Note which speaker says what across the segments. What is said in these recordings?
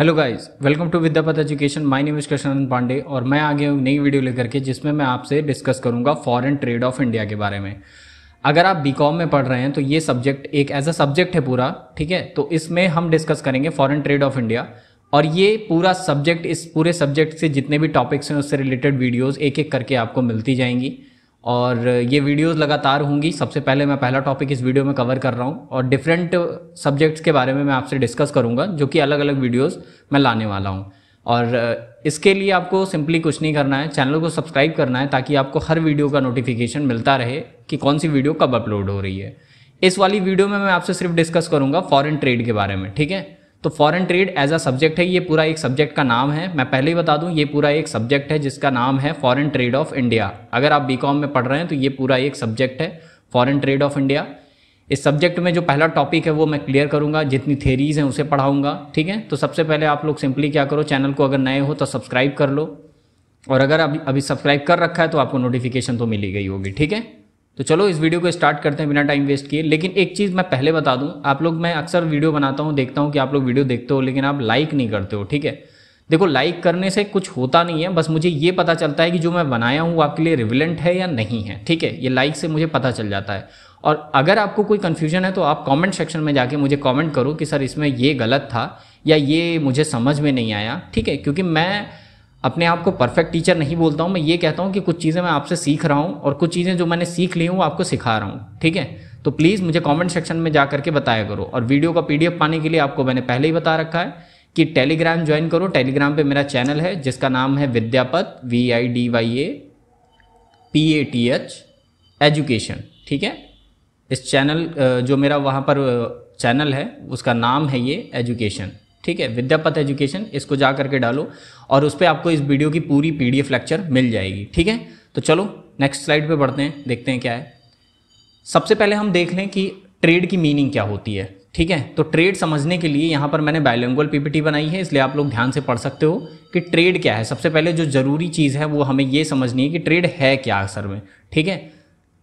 Speaker 1: Hello guys welcome to Vidyapath education my name is Krishnanand Pandey और मैं आगे हूँ नई वीडियो लेकर के जिसमें मैं आपसे डिस्कस करूँगा फॉरेन ट्रेड ऑफ इंडिया के बारे में अगर आप बीकॉम में पढ़ रहे हैं तो ये सब्जेक्ट एक एज अ सब्जेक्ट है पूरा ठीक है तो इसमें हम डिस्कस करेंगे फॉरन ट्रेड ऑफ इंडिया और ये पूरा सब्जेक्ट इस पूरे सब्जेक्ट से जितने भी टॉपिक्स हैं उससे रिलेटेड वीडियोज़ एक एक करके आपको मिलती जाएंगी और ये वीडियोस लगातार होंगी सबसे पहले मैं पहला टॉपिक इस वीडियो में कवर कर रहा हूँ और डिफरेंट सब्जेक्ट्स के बारे में मैं आपसे डिस्कस करूँगा जो कि अलग अलग वीडियोस मैं लाने वाला हूँ और इसके लिए आपको सिंपली कुछ नहीं करना है चैनल को सब्सक्राइब करना है ताकि आपको हर वीडियो का नोटिफिकेशन मिलता रहे कि कौन सी वीडियो कब अपलोड हो रही है इस वाली वीडियो में मैं आपसे सिर्फ डिस्कस करूँगा फॉरन ट्रेड के बारे में ठीक है तो foreign trade as a subject है ये पूरा एक सब्जेक्ट का नाम है मैं पहले ही बता दूं ये पूरा एक सब्जेक्ट है जिसका नाम है फॉरेन ट्रेड ऑफ इंडिया अगर आप बीकॉम में पढ़ रहे हैं तो ये पूरा एक सब्जेक्ट है फॉरेन ट्रेड ऑफ इंडिया इस सब्जेक्ट में जो पहला टॉपिक है वो मैं क्लियर करूंगा जितनी थेरीज हैं उसे पढ़ाऊंगा ठीक है तो सबसे पहले आप लोग सिंपली क्या करो चैनल को अगर नए हो तो सब्सक्राइब कर लो और अगर अभी अभी सब्सक्राइब कर रखा है तो आपको नोटिफिकेशन तो मिली गई होगी ठीक है तो चलो इस वीडियो को स्टार्ट करते हैं बिना टाइम वेस्ट किए लेकिन एक चीज़ मैं पहले बता दूं आप लोग मैं अक्सर वीडियो बनाता हूं देखता हूं कि आप लोग वीडियो देखते हो लेकिन आप लाइक नहीं करते हो ठीक है देखो लाइक करने से कुछ होता नहीं है बस मुझे ये पता चलता है कि जो मैं बनाया हूँ आपके लिए रिविलेंट है या नहीं है ठीक है ये लाइक से मुझे पता चल जाता है और अगर आपको कोई कन्फ्यूजन है तो आप कॉमेंट सेक्शन में जाके मुझे कॉमेंट करो कि सर इसमें ये गलत था या ये मुझे समझ में नहीं आया ठीक है क्योंकि मैं अपने आप को परफेक्ट टीचर नहीं बोलता हूँ मैं ये कहता हूँ कि कुछ चीज़ें मैं आपसे सीख रहा हूँ और कुछ चीज़ें जो मैंने सीख ली हूँ वो आपको सिखा रहा हूँ ठीक है तो प्लीज़ मुझे कमेंट सेक्शन में जा करके बताया करो और वीडियो का पीडीएफ पाने के लिए आपको मैंने पहले ही बता रखा है कि टेलीग्राम ज्वाइन करो टेलीग्राम पे मेरा चैनल है जिसका नाम है Vidyapath V I D Y A P A T H education ठीक है इस चैनल जो मेरा वहाँ पर चैनल है उसका नाम है ये एजुकेशन ठीक है विद्यापथ एजुकेशन इसको जा करके डालो और उस पर आपको इस वीडियो की पूरी पी लेक्चर मिल जाएगी ठीक है तो चलो नेक्स्ट स्लाइड पर बढ़ते हैं देखते हैं क्या है सबसे पहले हम देख लें कि ट्रेड की मीनिंग क्या होती है ठीक है तो ट्रेड समझने के लिए यहाँ पर मैंने बायलिंगुअल पीपीटी बनाई है इसलिए आप लोग ध्यान से पढ़ सकते हो कि ट्रेड क्या है सबसे पहले जो ज़रूरी चीज़ है वो हमें ये समझनी है कि ट्रेड है क्या असर में ठीक है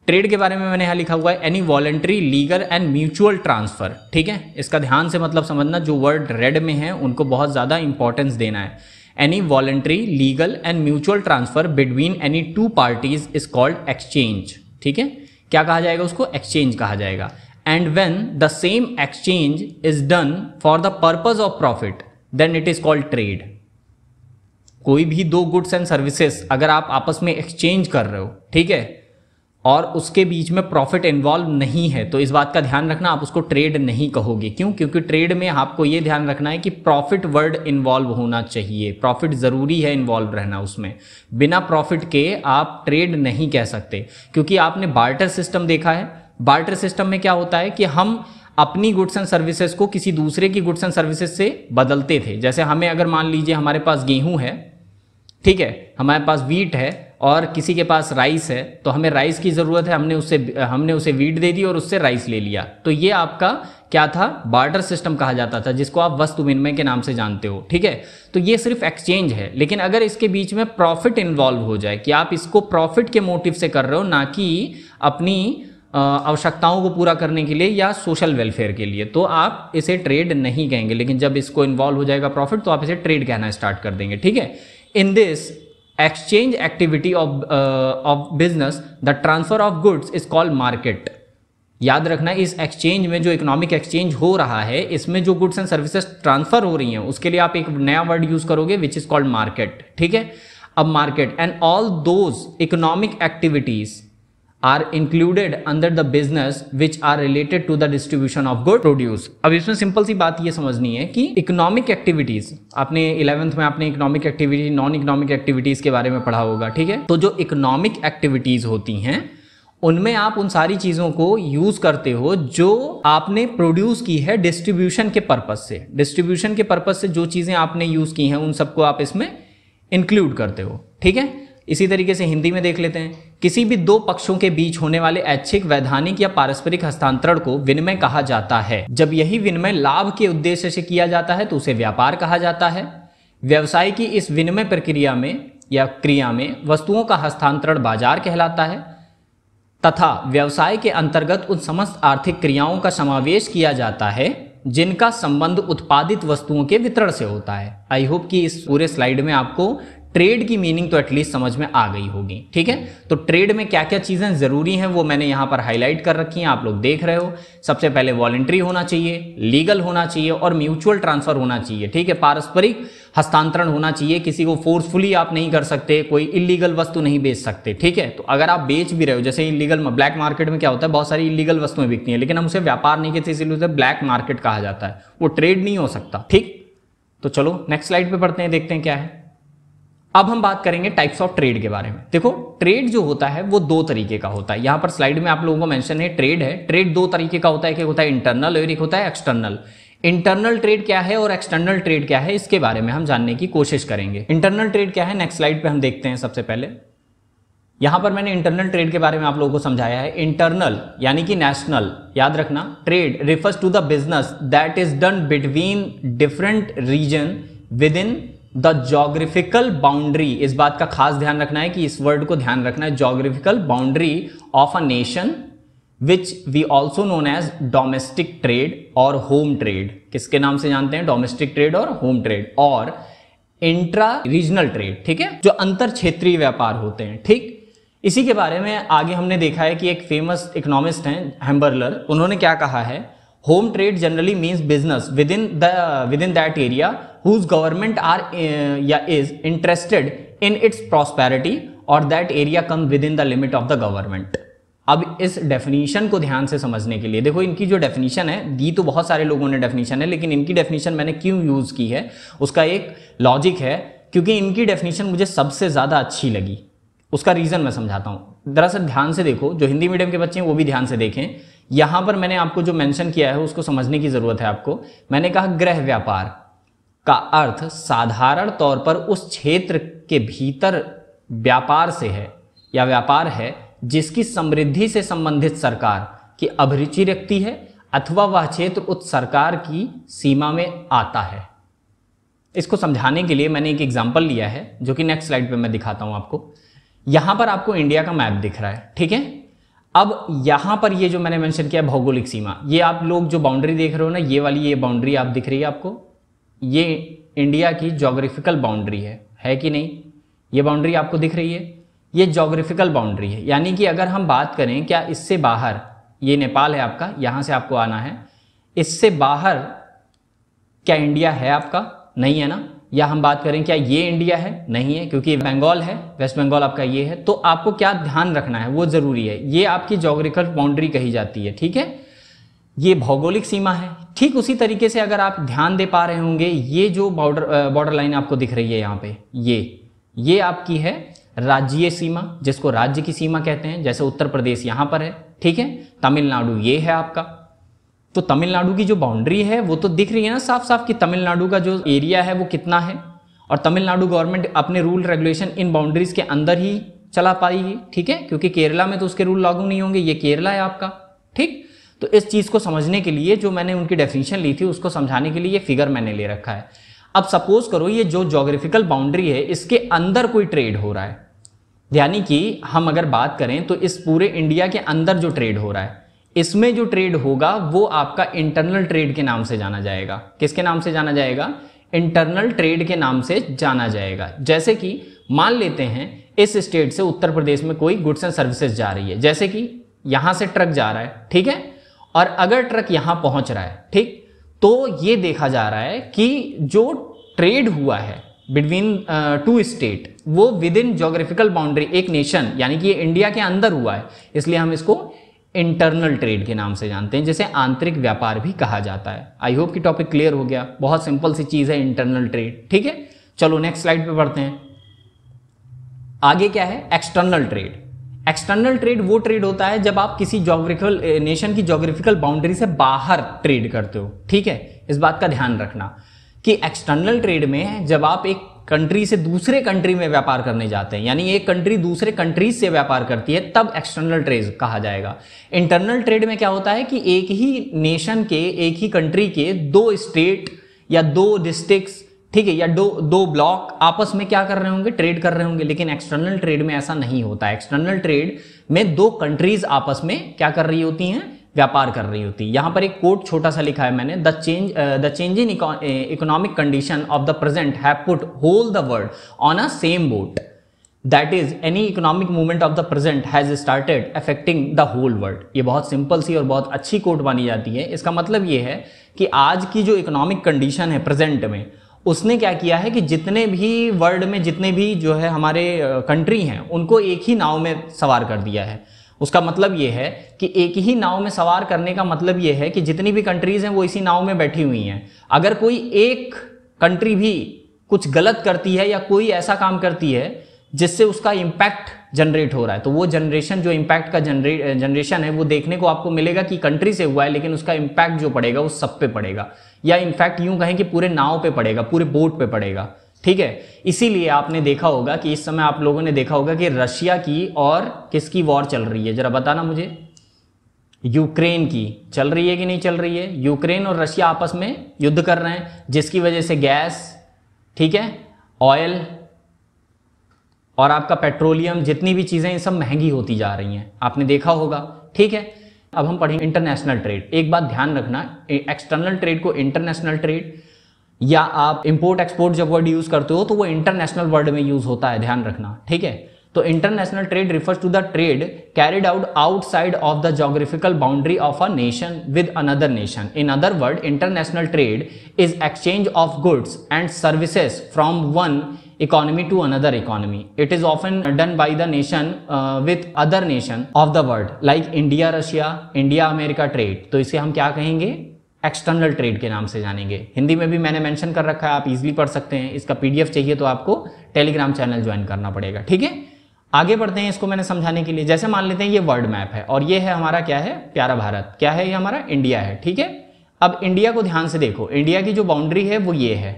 Speaker 1: ट्रेड के बारे में मैंने यहाँ लिखा हुआ है any voluntary legal and mutual transfer ठीक है इसका ध्यान से मतलब समझना जो वर्ड रेड में है उनको बहुत ज़्यादा इंपॉर्टेंस देना है any voluntary legal and mutual transfer between any two parties is called exchange ठीक है क्या कहा जाएगा उसको एक्सचेंज कहा जाएगा and when the same exchange is done for the purpose of profit then it is called trade कोई भी दो गुड्स एंड सर्विसेस अगर आप आपस में एक्सचेंज कर रहे हो ठीक है और उसके बीच में प्रॉफिट इन्वॉल्व नहीं है तो इस बात का ध्यान रखना आप उसको ट्रेड नहीं कहोगे क्यों क्योंकि ट्रेड में आपको ये ध्यान रखना है कि प्रॉफिट वर्ड इन्वॉल्व होना चाहिए प्रॉफिट ज़रूरी है इन्वॉल्व रहना उसमें बिना प्रॉफिट के आप ट्रेड नहीं कह सकते क्योंकि आपने बार्टर सिस्टम देखा है बार्टर सिस्टम में क्या होता है कि हम अपनी गुड्स एंड सर्विसेज को किसी दूसरे की गुड्स एंड सर्विसेज से बदलते थे जैसे हमें अगर मान लीजिए हमारे पास गेहूं है ठीक है हमारे पास वीट है और किसी के पास राइस है तो हमें राइस की ज़रूरत है हमने उससे हमने उसे वीट दे दी और उससे राइस ले लिया तो ये आपका क्या था बार्डर सिस्टम कहा जाता था जिसको आप वस्तु विनिमय के नाम से जानते हो ठीक है तो ये सिर्फ एक्सचेंज है लेकिन अगर इसके बीच में प्रॉफिट इन्वॉल्व हो जाए कि आप इसको प्रॉफिट के मोटिव से कर रहे हो ना कि अपनी आवश्यकताओं को पूरा करने के लिए या सोशल वेलफेयर के लिए तो आप इसे ट्रेड नहीं कहेंगे लेकिन जब इसको इन्वॉल्व हो जाएगा प्रॉफिट तो आप इसे ट्रेड कहना स्टार्ट कर देंगे ठीक है In this exchange activity of, uh, of business, the transfer of goods is called market. याद रखना इस एक्सचेंज में जो इकोनॉमिक एक्सचेंज हो रहा है इसमें जो गुड्स एंड सर्विसेज ट्रांसफर हो रही हैं उसके लिए आप एक नया वर्ड यूज करोगे विच इज कॉल्ड मार्केट ठीक है अब market and all those economic activities are included under the business which are related to the distribution of good produce अब इसमें सिंपल सी बात यह समझनी है कि इकोनॉमिक एक्टिविटीज आपने इलेवेंथ में आपने economic activity non economic activities के बारे में पढ़ा होगा ठीक है तो जो इकोनॉमिक एक्टिविटीज होती हैं उनमें आप उन सारी चीज़ों को यूज़ करते हो जो आपने प्रोड्यूस की है डिस्ट्रीब्यूशन के पर्पज़ से डिस्ट्रीब्यूशन के पर्पज़ से जो चीज़ें आपने यूज़ की हैं उन सबको आप इसमें इंक्लूड करते हो ठीक है इसी तरीके से हिंदी में देख लेते हैं किसी भी दो पक्षों के बीच होने वाले ऐच्छिक वैधानिक या पारस्परिक हस्तांतरण को विनिमय कहा जाता है जब यही विनिमय लाभ के उद्देश्य से किया जाता है तो उसे व्यापार कहा जाता है व्यवसाय की इस विनिमय प्रक्रिया में या क्रिया में वस्तुओं का हस्तांतरण बाजार कहलाता है तथा व्यवसाय के अंतर्गत उन समस्त आर्थिक क्रियाओं का समावेश किया जाता है जिनका संबंध उत्पादित वस्तुओं के वितरण से होता है आई होप कि इस पूरे स्लाइड में आपको ट्रेड की मीनिंग तो एटलीस्ट समझ में आ गई होगी ठीक है तो ट्रेड में क्या क्या चीज़ें ज़रूरी हैं वो मैंने यहां पर हाईलाइट कर रखी हैं आप लोग देख रहे हो सबसे पहले वॉलेंट्री होना चाहिए लीगल होना चाहिए और म्यूचुअल ट्रांसफर होना चाहिए ठीक है पारस्परिक हस्तांतरण होना चाहिए किसी को फोर्सफुली आप नहीं कर सकते कोई इलीगल वस्तु नहीं बेच सकते ठीक है तो अगर आप बेच भी रहे हो जैसे इलीगल ब्लैक मार्केट में क्या होता है बहुत सारी इलीगल वस्तुएं बिकती हैं लेकिन हम उसे व्यापार नहीं कहते इसलिए उसे ब्लैक मार्केट कहा जाता है वो ट्रेड नहीं हो सकता ठीक तो चलो नेक्स्ट स्लाइड पे पढ़ते हैं देखते हैं क्या है अब हम बात करेंगे टाइप्स ऑफ ट्रेड के बारे में देखो ट्रेड जो होता है वो दो तरीके का होता है यहां पर स्लाइड में आप लोगों को मेंशन है ट्रेड है ट्रेड दो तरीके का होता है एक होता है इंटरनल और एक होता है एक्सटर्नल इंटरनल ट्रेड क्या है और एक्सटर्नल ट्रेड क्या है इसके बारे में हम जानने की कोशिश करेंगे इंटरनल ट्रेड क्या है नेक्स्ट स्लाइड पर हम देखते हैं सबसे पहले यहां पर मैंने इंटरनल ट्रेड के बारे में आप लोगों को समझाया है इंटरनल यानी कि नेशनल याद रखना trade refers to the business that is done between different region within the geographical boundary इस बात का खास ध्यान रखना है कि इस वर्ड को ध्यान रखना है geographical boundary of a nation which we also known as domestic trade और होम ट्रेड किसके नाम से जानते हैं डोमेस्टिक ट्रेड और होम ट्रेड और इंट्रा रीजनल ट्रेड ठीक है जो अंतर क्षेत्रीय व्यापार होते हैं ठीक इसी के बारे में आगे हमने देखा है कि एक फेमस इकोनॉमिस्ट हैं हेम्बर्लर उन्होंने क्या कहा है home trade generally means business within the within that area whose government are या is interested in its prosperity और that area come within the limit of the government अब इस definition को ध्यान से समझने के लिए देखो इनकी जो डेफिनेशन है दी तो बहुत सारे लोगों ने डेफिनेशन है लेकिन इनकी डेफिनेशन मैंने क्यों यूज़ की है उसका एक लॉजिक है क्योंकि इनकी डेफिनेशन मुझे सबसे ज़्यादा अच्छी लगी उसका रीज़न मैं समझाता हूँ दरअसल ध्यान से देखो जो हिंदी मीडियम के बच्चे हैं वो भी ध्यान से देखें यहाँ पर मैंने आपको जो मेंशन किया है उसको समझने की ज़रूरत है आपको मैंने कहा ग्रह व्यापार का अर्थ साधारण तौर पर उस क्षेत्र के भीतर व्यापार से है या व्यापार है जिसकी समृद्धि से संबंधित सरकार की अभिरुचि रखती है अथवा वह क्षेत्र उस सरकार की सीमा में आता है इसको समझाने के लिए मैंने एक एग्जाम्पल लिया है जो कि नेक्स्ट स्लाइड पे मैं दिखाता हूं आपको यहां पर आपको इंडिया का मैप दिख रहा है ठीक है अब यहां पर ये जो मैंने मेंशन किया भौगोलिक सीमा ये आप लोग जो बाउंड्री देख रहे हो ना ये वाली ये बाउंड्री आप दिख रही है आपको ये इंडिया की जोग्राफिकल बाउंड्री है है कि नहीं ये बाउंड्री आपको दिख रही है ये जोग्राफिकल बाउंड्री है यानी कि अगर हम बात करें क्या इससे बाहर ये नेपाल है आपका यहाँ से आपको आना है इससे बाहर क्या इंडिया है आपका नहीं है ना या हम बात करें क्या ये इंडिया है नहीं है क्योंकि बंगाल है वेस्ट बंगाल आपका ये है तो आपको क्या ध्यान रखना है वो ज़रूरी है ये आपकी जोग्राफिकल बाउंड्री कही जाती है ठीक है ये भौगोलिक सीमा है ठीक उसी तरीके से अगर आप ध्यान दे पा रहे होंगे ये जो बॉर्डर बॉर्डर लाइन आपको दिख रही है यहाँ पे ये ये आपकी है राज्य सीमा जिसको राज्य की सीमा कहते हैं जैसे उत्तर प्रदेश यहाँ पर है ठीक है तमिलनाडु ये है आपका तो तमिलनाडु की जो बाउंड्री है वो तो दिख रही है ना साफ साफ कि तमिलनाडु का जो एरिया है वो कितना है और तमिलनाडु गवर्नमेंट अपने रूल रेगुलेशन इन बाउंड्रीज के अंदर ही चला पाएगी ठीक है क्योंकि केरला में तो उसके रूल लागू नहीं होंगे ये केरला है आपका ठीक तो इस चीज़ को समझने के लिए जो मैंने उनकी डेफिनेशन ली थी उसको समझाने के लिए ये फिगर मैंने ले रखा है अब सपोज करो ये जो जोग्राफिकल बाउंड्री है इसके अंदर कोई ट्रेड हो रहा है यानी कि हम अगर बात करें तो इस पूरे इंडिया के अंदर जो ट्रेड हो रहा है इसमें जो ट्रेड होगा वो आपका इंटरनल ट्रेड के नाम से जाना जाएगा किसके नाम से जाना जाएगा इंटरनल ट्रेड के नाम से जाना जाएगा जैसे कि मान लेते हैं इस स्टेट से उत्तर प्रदेश में कोई गुड्स एंड सर्विसेज जा रही है जैसे कि यहां से ट्रक जा रहा है ठीक है और अगर ट्रक यहां पहुंच रहा है ठीक तो ये देखा जा रहा है कि जो ट्रेड हुआ है बिटवीन टू स्टेट वो विद इन जोग्राफिकल बाउंड्री एक नेशन यानी कि ये इंडिया के अंदर हुआ है इसलिए हम इसको इंटरनल ट्रेड के नाम से जानते हैं जिसे आंतरिक व्यापार भी कहा जाता है आई होप कि टॉपिक क्लियर हो गया बहुत सिंपल सी चीज़ है इंटरनल ट्रेड ठीक है चलो नेक्स्ट स्लाइड पे बढ़ते हैं आगे क्या है एक्सटर्नल ट्रेड एक्सटर्नल ट्रेड वो ट्रेड होता है जब आप किसी जोग्राफिकल नेशन की जोग्राफिकल बाउंड्री से बाहर ट्रेड करते हो ठीक है इस बात का ध्यान रखना कि एक्सटर्नल ट्रेड में जब आप एक कंट्री से दूसरे कंट्री में व्यापार करने जाते हैं यानी एक कंट्री दूसरे कंट्रीज से व्यापार करती है तब एक्सटर्नल ट्रेड कहा जाएगा इंटरनल ट्रेड में क्या होता है कि एक ही नेशन के एक ही कंट्री के दो स्टेट या दो डिस्ट्रिक्ट ठीक है या दो दो ब्लॉक आपस में क्या कर रहे होंगे ट्रेड कर रहे होंगे लेकिन एक्सटर्नल ट्रेड में ऐसा नहीं होता है एक्सटर्नल ट्रेड में दो कंट्रीज आपस में क्या कर रही होती हैं व्यापार कर रही होती है यहां पर एक कोट छोटा सा लिखा है मैंने the change the change in economic condition of the present have put whole the world on a same boat that is any economic movement of the present has started affecting the whole world ये बहुत simple सी और बहुत अच्छी coat मानी जाती है इसका मतलब ये है कि आज की जो इकोनॉमिक कंडीशन है प्रेजेंट में उसने क्या किया है कि जितने भी वर्ल्ड में जितने भी जो है हमारे कंट्री हैं उनको एक ही नाव में सवार कर दिया है उसका मतलब ये है कि एक ही नाव में सवार करने का मतलब ये है कि जितनी भी कंट्रीज़ हैं वो इसी नाव में बैठी हुई हैं अगर कोई एक कंट्री भी कुछ गलत करती है या कोई ऐसा काम करती है जिससे उसका इम्पैक्ट जनरेट हो रहा है तो वो जनरेशन जो इम्पैक्ट का जनरेशन है वो देखने को आपको मिलेगा कि कंट्री से हुआ है लेकिन उसका इम्पैक्ट जो पड़ेगा वो सब पे पड़ेगा या इनफैक्ट यूं कहें कि पूरे नाव पे पड़ेगा पूरे बोट पे पड़ेगा ठीक है इसीलिए आपने देखा होगा कि इस समय आप लोगों ने देखा होगा कि रशिया की और किसकी वॉर चल रही है जरा बताना मुझे यूक्रेन की चल रही है कि नहीं चल रही है यूक्रेन और रशिया आपस में युद्ध कर रहे हैं जिसकी वजह से गैस ठीक है ऑयल और आपका पेट्रोलियम जितनी भी चीज़ें ये सब महंगी होती जा रही हैं आपने देखा होगा ठीक है अब हम पढ़ेंगे इंटरनेशनल ट्रेड एक बात ध्यान रखना एक्सटर्नल ट्रेड को इंटरनेशनल ट्रेड या आप इंपोर्ट एक्सपोर्ट जब वर्ड यूज़ करते हो तो वो इंटरनेशनल वर्ड में यूज़ होता है ध्यान रखना ठीक है तो international trade refers to the trade carried out outside of the geographical boundary of a nation with another nation in other word international trade is exchange of goods and services from one economy to another economy. It is often done by the nation uh, with other nation of the world like India, Russia, India, America trade. तो इसे हम क्या कहेंगे external trade के नाम से जानेंगे हिंदी में भी मैंने मेंशन कर रखा है आप इजीली पढ़ सकते हैं इसका पीडीएफ चाहिए तो आपको टेलीग्राम चैनल ज्वाइन करना पड़ेगा ठीक है आगे बढ़ते हैं इसको मैंने समझाने के लिए जैसे मान लेते हैं ये वर्ल्ड मैप है और ये है हमारा क्या है प्यारा भारत क्या है ये हमारा इंडिया है ठीक है अब इंडिया को ध्यान से देखो इंडिया की जो बाउंड्री है वो ये है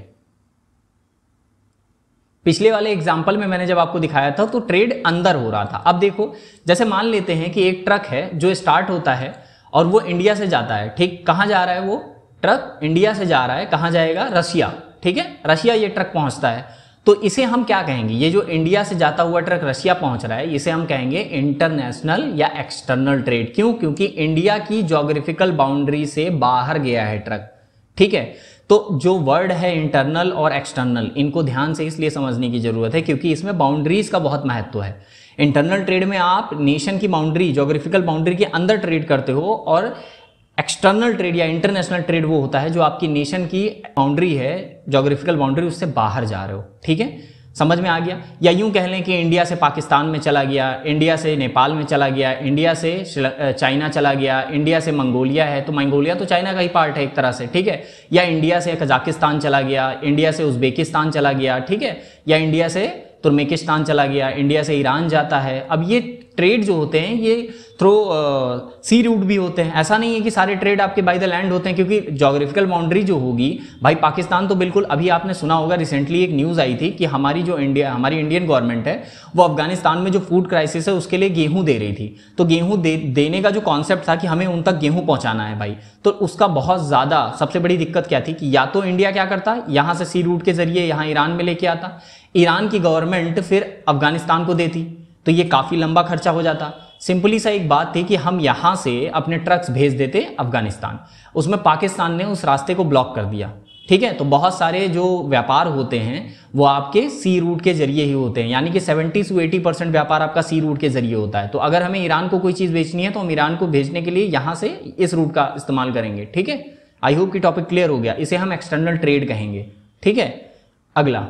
Speaker 1: पिछले वाले एग्जाम्पल में मैंने जब आपको दिखाया था तो ट्रेड अंदर हो रहा था अब देखो जैसे मान लेते हैं कि एक ट्रक है जो स्टार्ट होता है और वो इंडिया से जाता है ठीक कहाँ जा रहा है वो ट्रक इंडिया से जा रहा है कहाँ जाएगा रशिया ठीक है रशिया ये ट्रक पहुँचता है तो इसे हम क्या कहेंगे ये जो इंडिया से जाता हुआ ट्रक रशिया पहुंच रहा है इसे हम कहेंगे इंटरनेशनल या एक्सटर्नल ट्रेड क्यों क्योंकि इंडिया की जोग्राफिकल बाउंड्री से बाहर गया है ट्रक ठीक है तो जो वर्ड है इंटरनल और एक्सटर्नल इनको ध्यान से इसलिए समझने की ज़रूरत है क्योंकि इसमें बाउंड्रीज़ का बहुत महत्व है इंटरनल ट्रेड में आप नेशन की बाउंड्री जोग्राफिकल बाउंड्री के अंदर ट्रेड करते हो और एक्सटर्नल ट्रेड या इंटरनेशनल ट्रेड वो होता है जो आपकी नेशन की बाउंड्री है जोग्राफिकल बाउंड्री उससे बाहर जा रहे हो ठीक है समझ में आ गया या यूं कह लें कि इंडिया से पाकिस्तान में चला गया इंडिया से नेपाल में चला गया इंडिया से चाइना चला गया इंडिया से मंगोलिया है तो मंगोलिया तो चाइना का ही पार्ट है एक तरह से ठीक है या इंडिया से कजाकिस्तान चला गया इंडिया से उज्बेकिस्तान चला गया ठीक है या इंडिया से तुर्मेकिस्तान चला गया इंडिया से ईरान जाता है अब ये ट्रेड जो होते हैं ये थ्रो सी रूट भी होते हैं ऐसा नहीं है कि सारे ट्रेड आपके बाई द लैंड होते हैं क्योंकि जोग्राफिकल बाउंड्री जो होगी भाई पाकिस्तान तो बिल्कुल अभी आपने सुना होगा रिसेंटली एक न्यूज़ आई थी कि हमारी जो इंडिया हमारी इंडियन गवर्नमेंट है वो अफगानिस्तान में जो फूड क्राइसिस है उसके लिए गेहूँ दे रही थी तो गेहूँ दे, देने का जो कॉन्सेप्ट था कि हमें उन तक गेहूँ पहुँचाना है भाई तो उसका बहुत ज़्यादा सबसे बड़ी दिक्कत क्या थी कि या तो इंडिया क्या करता यहाँ से सी रूट के जरिए यहाँ ईरान में लेके आता ईरान की गवर्नमेंट फिर अफगानिस्तान को देती तो ये काफ़ी लंबा खर्चा हो जाता सिंपली सा एक बात थी कि हम यहाँ से अपने ट्रक्स भेज देते अफगानिस्तान उसमें पाकिस्तान ने उस रास्ते को ब्लॉक कर दिया ठीक है तो बहुत सारे जो व्यापार होते हैं वो आपके सी रूट के जरिए ही होते हैं यानी कि 70 टू 80 परसेंट व्यापार आपका सी रूट के जरिए होता है तो अगर हमें ईरान को कोई चीज़ बेचनी है तो हम ईरान को भेजने के लिए यहाँ से इस रूट का इस्तेमाल करेंगे ठीक है आई होप कि टॉपिक क्लियर हो गया इसे हम एक्सटर्नल ट्रेड कहेंगे ठीक है अगला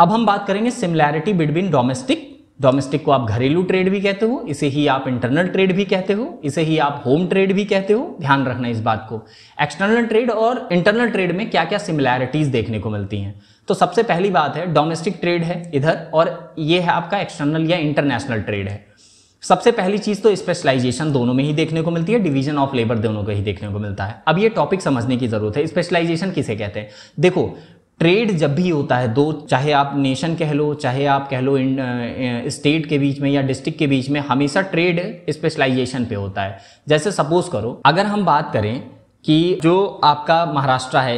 Speaker 1: अब हम बात करेंगे सिमिलैरिटी बिटवीन डोमेस्टिक डोमेस्टिक को आप घरेलू ट्रेड भी कहते हो इसे ही आप इंटरनल ट्रेड भी कहते हो इसे ही आप होम ट्रेड भी कहते हो ध्यान रखना इस बात को एक्सटर्नल ट्रेड और इंटरनल ट्रेड में क्या क्या सिमिलैरिटीज़ देखने को मिलती हैं तो सबसे पहली बात है डोमेस्टिक ट्रेड है इधर और ये है आपका एक्सटर्नल या इंटरनेशनल ट्रेड है सबसे पहली चीज़ तो स्पेशलाइजेशन दोनों में ही देखने को मिलती है डिवीजन ऑफ लेबर दोनों को ही देखने को मिलता है अब ये टॉपिक समझने की जरूरत है स्पेशलाइजेशन किसे कहते हैं देखो ट्रेड जब भी होता है दो चाहे आप नेशन कह लो चाहे आप कह लो स्टेट के बीच में या डिस्ट्रिक्ट के बीच में हमेशा ट्रेड स्पेशलाइजेशन पे होता है जैसे सपोज करो अगर हम बात करें कि जो आपका महाराष्ट्र है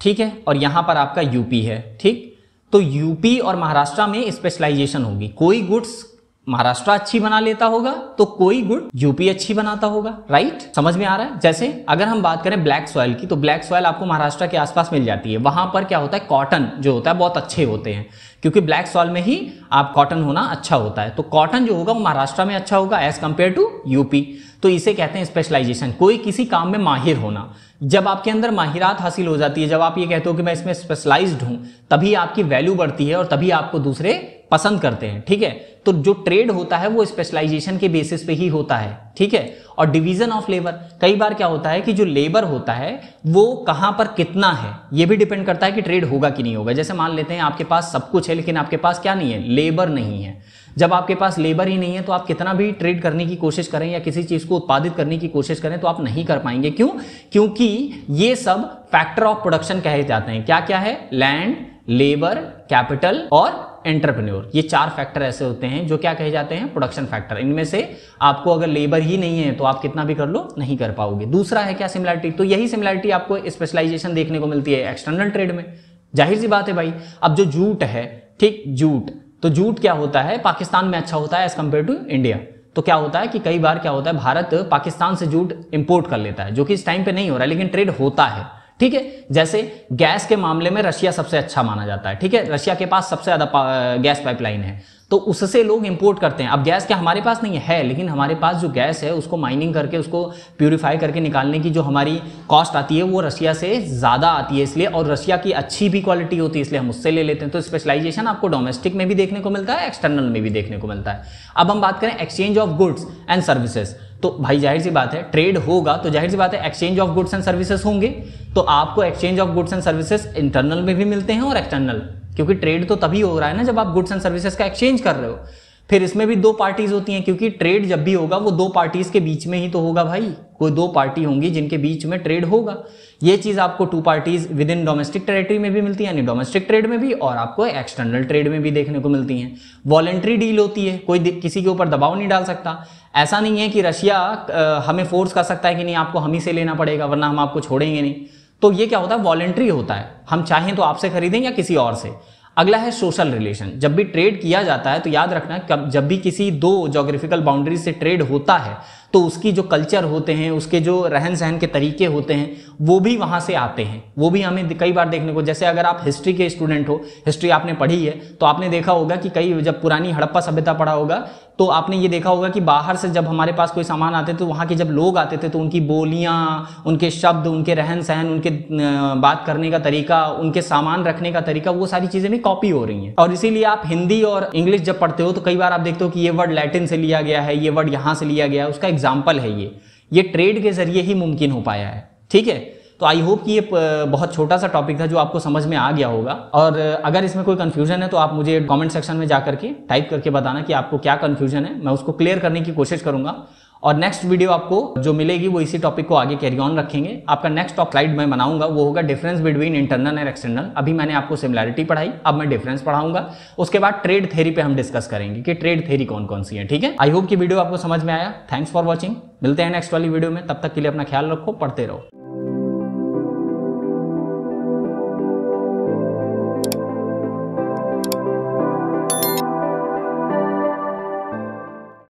Speaker 1: ठीक है और यहाँ पर आपका यूपी है ठीक तो यूपी और महाराष्ट्र में स्पेशलाइजेशन होगी कोई गुड्स महाराष्ट्र अच्छी बना लेता होगा तो कोई गुड यूपी अच्छी बनाता होगा राइट समझ में आ रहा है जैसे अगर हम बात करें ब्लैक सॉयल की तो ब्लैक सॉयल आपको महाराष्ट्र के आसपास मिल जाती है वहां पर क्या होता है कॉटन जो होता है बहुत अच्छे होते हैं क्योंकि ब्लैक सॉयल में ही आप कॉटन होना अच्छा होता है तो कॉटन जो होगा वो महाराष्ट्र में अच्छा होगा एज कंपेयर टू यूपी तो इसे कहते हैं स्पेशलाइजेशन कोई किसी काम में माहिर होना जब आपके अंदर माहिरात हासिल हो जाती है जब आप ये कहते हो कि मैं इसमें स्पेशलाइज्ड हूं तभी आपकी वैल्यू बढ़ती है और तभी आपको दूसरे पसंद करते हैं ठीक है तो जो ट्रेड होता है वो स्पेशलाइजेशन के बेसिस पे ही होता है ठीक है और डिवीजन ऑफ लेबर कई बार क्या होता है कि जो लेबर होता है वो कहां पर कितना है ये भी डिपेंड करता है कि ट्रेड होगा कि नहीं होगा जैसे मान लेते हैं आपके पास सब कुछ है लेकिन आपके पास क्या नहीं है लेबर नहीं है जब आपके पास लेबर ही नहीं है तो आप कितना भी ट्रेड करने की कोशिश करें या किसी चीज़ को उत्पादित करने की कोशिश करें तो आप नहीं कर पाएंगे क्यों क्योंकि ये सब फैक्टर ऑफ प्रोडक्शन कहे जाते हैं क्या क्या है लैंड लेबर कैपिटल और एंटरप्रेन्योर ये चार फैक्टर ऐसे होते हैं जो क्या कहे जाते हैं प्रोडक्शन फैक्टर इनमें से आपको अगर लेबर ही नहीं है तो आप कितना भी कर लो नहीं कर पाओगे दूसरा है क्या सिमिलैरिटी तो यही सिमिलैरिटी आपको स्पेशलाइजेशन देखने को मिलती है एक्सटर्नल ट्रेड में जाहिर सी बात है भाई अब जो जूट है ठीक जूट तो जूट क्या होता है पाकिस्तान में अच्छा होता है एज कम्पेयर टू इंडिया तो क्या होता है कि कई बार क्या होता है भारत पाकिस्तान से जूट इंपोर्ट कर लेता है जो कि इस टाइम पे नहीं हो रहा है लेकिन ट्रेड होता है ठीक है जैसे गैस के मामले में रशिया सबसे अच्छा माना जाता है ठीक है रशिया के पास सबसे ज़्यादा गैस पाइपलाइन है तो उससे लोग इंपोर्ट करते हैं अब गैस क्या हमारे पास नहीं है लेकिन हमारे पास जो गैस है उसको माइनिंग करके उसको प्योरीफाई करके निकालने की जो हमारी कॉस्ट आती है वो रशिया से ज़्यादा आती है इसलिए और रशिया की अच्छी भी क्वालिटी होती है इसलिए हम उससे ले लेते हैं तो स्पेशलाइजेशन आपको डोमेस्टिक में भी देखने को मिलता है एक्सटर्नल में भी देखने को मिलता है अब हम बात करें exchange of goods and services तो भाई जाहिर सी बात है ट्रेड होगा तो जाहिर सी बात है exchange of goods and services होंगे तो आपको exchange of goods and services internal में भी मिलते हैं और एक्सटर्नल क्योंकि ट्रेड तो तभी हो रहा है ना जब आप गुड्स एंड सर्विसेज का एक्सचेंज कर रहे हो फिर इसमें भी दो पार्टीज होती हैं क्योंकि ट्रेड जब भी होगा वो दो पार्टीज के बीच में ही तो होगा भाई कोई दो पार्टी होंगी जिनके बीच में ट्रेड होगा ये चीज़ आपको two parties within domestic territory में भी मिलती है यानी डोमेस्टिक ट्रेड में भी और आपको एक्सटर्नल ट्रेड में भी देखने को मिलती हैं वॉलेंट्री डील होती है कोई किसी के ऊपर दबाव नहीं डाल सकता ऐसा नहीं है कि रशिया हमें फोर्स कर सकता है कि नहीं आपको हम ही से लेना पड़ेगा वरना हम आपको छोड़ेंगे नहीं तो ये क्या होता है वॉलेंट्री होता है हम चाहें तो आपसे खरीदें या किसी और से अगला है सोशल रिलेशन जब भी ट्रेड किया जाता है तो याद रखना जब भी किसी दो जोग्राफिकल बाउंड्री से ट्रेड होता है तो उसकी जो कल्चर होते हैं उसके जो रहन सहन के तरीके होते हैं वो भी वहाँ से आते हैं वो भी हमें कई बार देखने को जैसे अगर आप हिस्ट्री के स्टूडेंट हो हिस्ट्री आपने पढ़ी है तो आपने देखा होगा कि कई जब पुरानी हड़प्पा सभ्यता पढ़ा होगा तो आपने ये देखा होगा कि बाहर से जब हमारे पास कोई सामान आते थे तो वहाँ के जब लोग आते थे तो उनकी बोलियाँ उनके शब्द उनके रहन सहन उनके बात करने का तरीका उनके सामान रखने का तरीका वो सारी चीज़ें भी कॉपी हो रही हैं और इसीलिए आप हिंदी और इंग्लिश जब पढ़ते हो तो कई बार आप देखते हो कि ये वर्ड लैटिन से लिया गया है ये वर्ड यहाँ से लिया गया है उसका एग्जाम्पल है ये ये ट्रेड के जरिए ही मुमकिन हो पाया है ठीक है तो आई होप कि ये बहुत छोटा सा टॉपिक था जो आपको समझ में आ गया होगा और अगर इसमें कोई कन्फ्यूजन है तो आप मुझे कमेंट सेक्शन में जा करके टाइप करके बताना कि आपको क्या कन्फ्यूजन है मैं उसको क्लियर करने की कोशिश करूंगा और नेक्स्ट वीडियो आपको जो मिलेगी वो इसी टॉपिक को आगे कैरी ऑन रखेंगे आपका नेक्स्ट टॉप स्लाइड मैं बनाऊंगा वो होगा difference between internal and external अभी मैंने आपको सिमिलैरिटी पढ़ाई अब मैं डिफरेंस पढ़ाऊंगा उसके बाद ट्रेड थेरी पे हम डिस्कस करेंगे कि ट्रेड थेरी कौन कौन सी है ठीक है आई होप की वीडियो आपको समझ में आया थैंक्स फॉर वॉचिंग मिलते हैं नेक्स्ट वाली वीडियो में तब तक के लिए अपना ख्याल रखो पढ़ते रहो